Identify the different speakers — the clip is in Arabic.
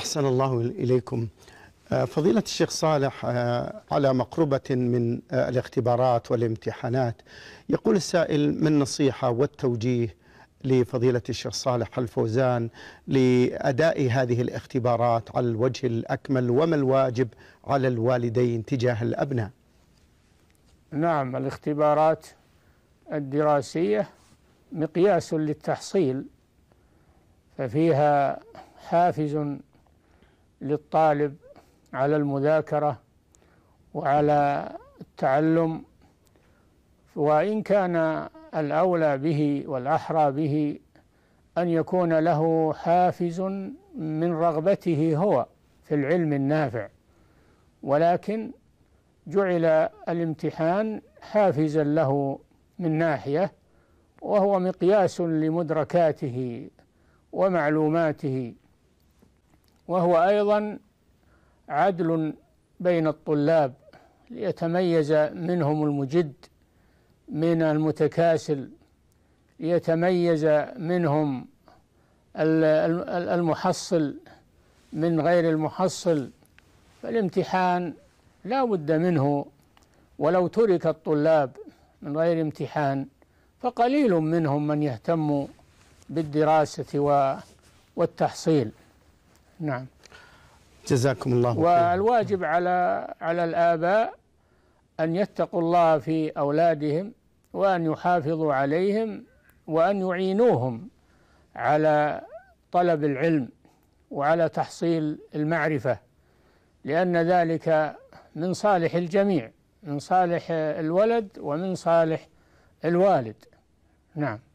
Speaker 1: أحسن الله إليكم آه، فضيلة الشيخ صالح آه، على مقربة من آه، الاختبارات والامتحانات يقول السائل ما النصيحة والتوجيه لفضيلة الشيخ صالح الفوزان لأداء هذه الاختبارات على الوجه الأكمل وما الواجب على الوالدين تجاه الأبناء
Speaker 2: نعم الاختبارات الدراسية مقياس للتحصيل ففيها حافز للطالب على المذاكرة وعلى التعلم وإن كان الأولى به والأحرى به أن يكون له حافز من رغبته هو في العلم النافع ولكن جعل الامتحان حافزا له من ناحية وهو مقياس لمدركاته ومعلوماته وهو أيضا عدل بين الطلاب ليتميز منهم المجد من المتكاسل ليتميز منهم المحصل من غير المحصل فالامتحان لا بد منه ولو ترك الطلاب من غير امتحان فقليل منهم من يهتم بالدراسة والتحصيل نعم
Speaker 1: جزاكم الله خير
Speaker 2: والواجب على على الآباء أن يتقوا الله في أولادهم وأن يحافظوا عليهم وأن يعينوهم على طلب العلم وعلى تحصيل المعرفة لأن ذلك من صالح الجميع من صالح الولد ومن صالح الوالد نعم